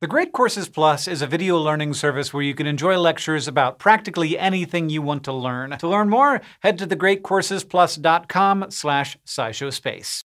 The Great Courses Plus is a video learning service where you can enjoy lectures about practically anything you want to learn. To learn more, head to thegreatcoursesplus.com slash scishowspace.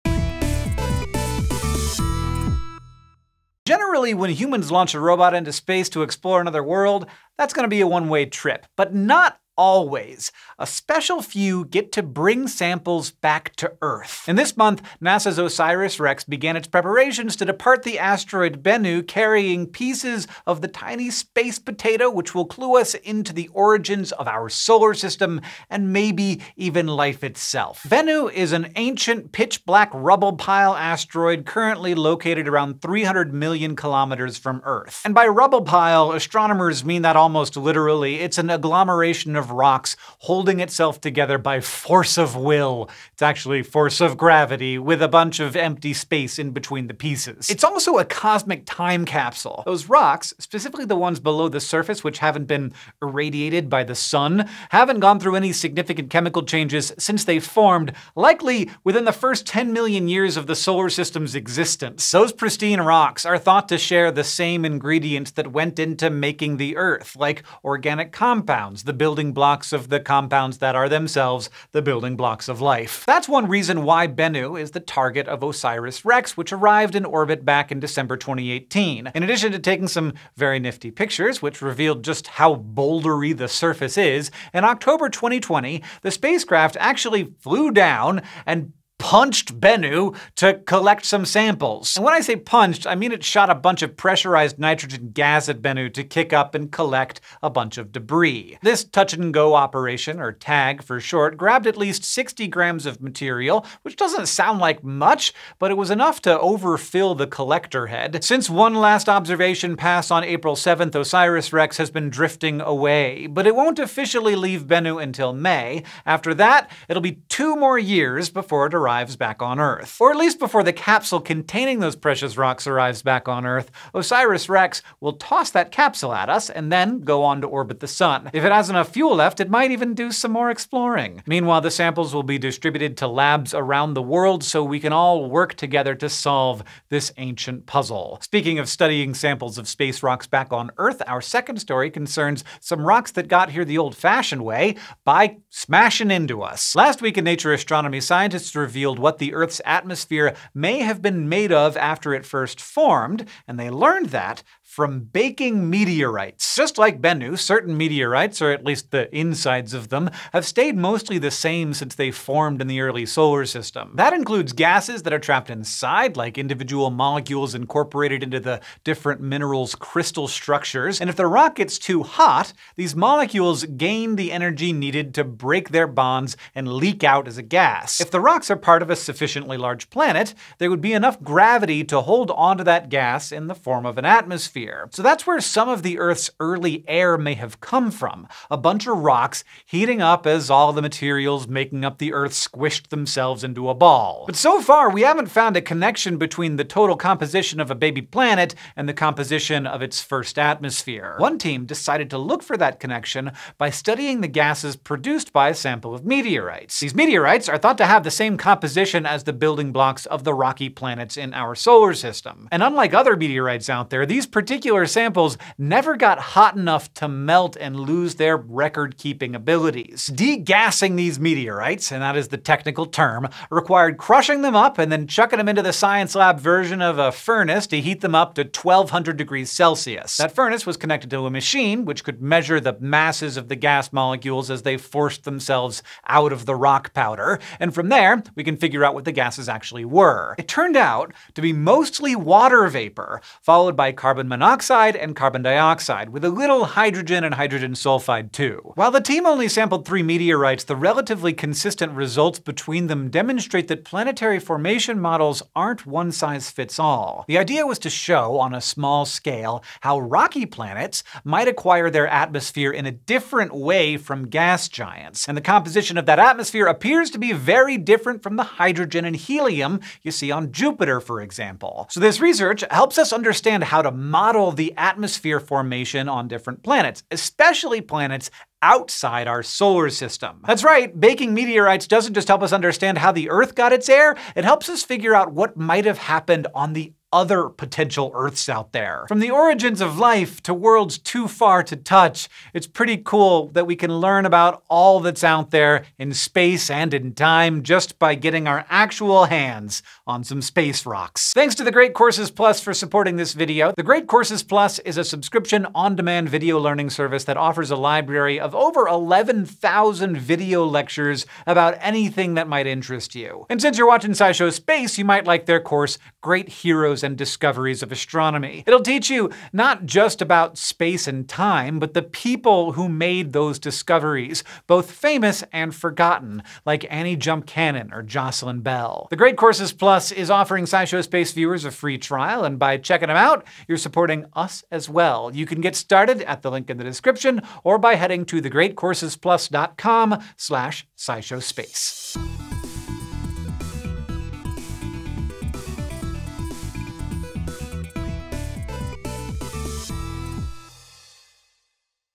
Generally, when humans launch a robot into space to explore another world, that's going to be a one-way trip, but not always. A special few get to bring samples back to Earth. And this month, NASA's OSIRIS-REx began its preparations to depart the asteroid Bennu carrying pieces of the tiny space potato which will clue us into the origins of our solar system and maybe even life itself. Bennu is an ancient pitch-black rubble pile asteroid currently located around 300 million kilometers from Earth. And by rubble pile, astronomers mean that almost literally. It's an agglomeration of of rocks holding itself together by force of will. It's actually force of gravity with a bunch of empty space in between the pieces. It's also a cosmic time capsule. Those rocks, specifically the ones below the surface which haven't been irradiated by the sun, haven't gone through any significant chemical changes since they formed, likely within the first 10 million years of the solar system's existence. Those pristine rocks are thought to share the same ingredients that went into making the Earth, like organic compounds, the building blocks of the compounds that are themselves the building blocks of life. That's one reason why Bennu is the target of OSIRIS-REx, which arrived in orbit back in December 2018. In addition to taking some very nifty pictures, which revealed just how bouldery the surface is, in October 2020, the spacecraft actually flew down and punched Bennu to collect some samples. And when I say punched, I mean it shot a bunch of pressurized nitrogen gas at Bennu to kick up and collect a bunch of debris. This touch-and-go operation, or TAG for short, grabbed at least 60 grams of material, which doesn't sound like much, but it was enough to overfill the collector head. Since one last observation passed on April 7th, OSIRIS-REx has been drifting away, but it won't officially leave Bennu until May. After that, it'll be two more years before it arrives arrives back on Earth. Or at least before the capsule containing those precious rocks arrives back on Earth, OSIRIS-REx will toss that capsule at us and then go on to orbit the sun. If it has enough fuel left, it might even do some more exploring. Meanwhile, the samples will be distributed to labs around the world so we can all work together to solve this ancient puzzle. Speaking of studying samples of space rocks back on Earth, our second story concerns some rocks that got here the old-fashioned way by smashing into us. Last week in Nature Astronomy, scientists reviewed revealed what the Earth's atmosphere may have been made of after it first formed, and they learned that from baking meteorites. Just like Bennu, certain meteorites, or at least the insides of them, have stayed mostly the same since they formed in the early solar system. That includes gases that are trapped inside, like individual molecules incorporated into the different minerals' crystal structures, and if the rock gets too hot, these molecules gain the energy needed to break their bonds and leak out as a gas. If the rocks are part of a sufficiently large planet, there would be enough gravity to hold onto that gas in the form of an atmosphere. So that's where some of the Earth's early air may have come from, a bunch of rocks heating up as all the materials making up the Earth squished themselves into a ball. But so far, we haven't found a connection between the total composition of a baby planet and the composition of its first atmosphere. One team decided to look for that connection by studying the gases produced by a sample of meteorites. These meteorites are thought to have the same composition as the building blocks of the rocky planets in our solar system. And unlike other meteorites out there, these particular samples never got hot enough to melt and lose their record-keeping abilities. Degassing these meteorites, and that is the technical term, required crushing them up and then chucking them into the science lab version of a furnace to heat them up to 1200 degrees Celsius. That furnace was connected to a machine which could measure the masses of the gas molecules as they forced themselves out of the rock powder. And from there, we can figure out what the gases actually were. It turned out to be mostly water vapor, followed by carbon monoxide and carbon dioxide, with a little hydrogen and hydrogen sulfide too. While the team only sampled three meteorites, the relatively consistent results between them demonstrate that planetary formation models aren't one size fits all. The idea was to show, on a small scale, how rocky planets might acquire their atmosphere in a different way from gas giants, and the composition of that atmosphere appears to be very different from the hydrogen and helium you see on Jupiter, for example. So this research helps us understand how to model the atmosphere formation on different planets, especially planets outside our solar system. That's right, baking meteorites doesn't just help us understand how the Earth got its air, it helps us figure out what might have happened on the other potential Earths out there. From the origins of life to worlds too far to touch, it's pretty cool that we can learn about all that's out there in space and in time just by getting our actual hands on some space rocks. Thanks to the Great Courses Plus for supporting this video. The Great Courses Plus is a subscription on-demand video learning service that offers a library of over 11,000 video lectures about anything that might interest you. And since you're watching SciShow Space, you might like their course, Great Heroes and discoveries of astronomy. It'll teach you not just about space and time, but the people who made those discoveries, both famous and forgotten, like Annie Jump Cannon or Jocelyn Bell. The Great Courses Plus is offering SciShow Space viewers a free trial, and by checking them out, you're supporting us as well. You can get started at the link in the description or by heading to thegreatcoursesplus.com slash scishowspace.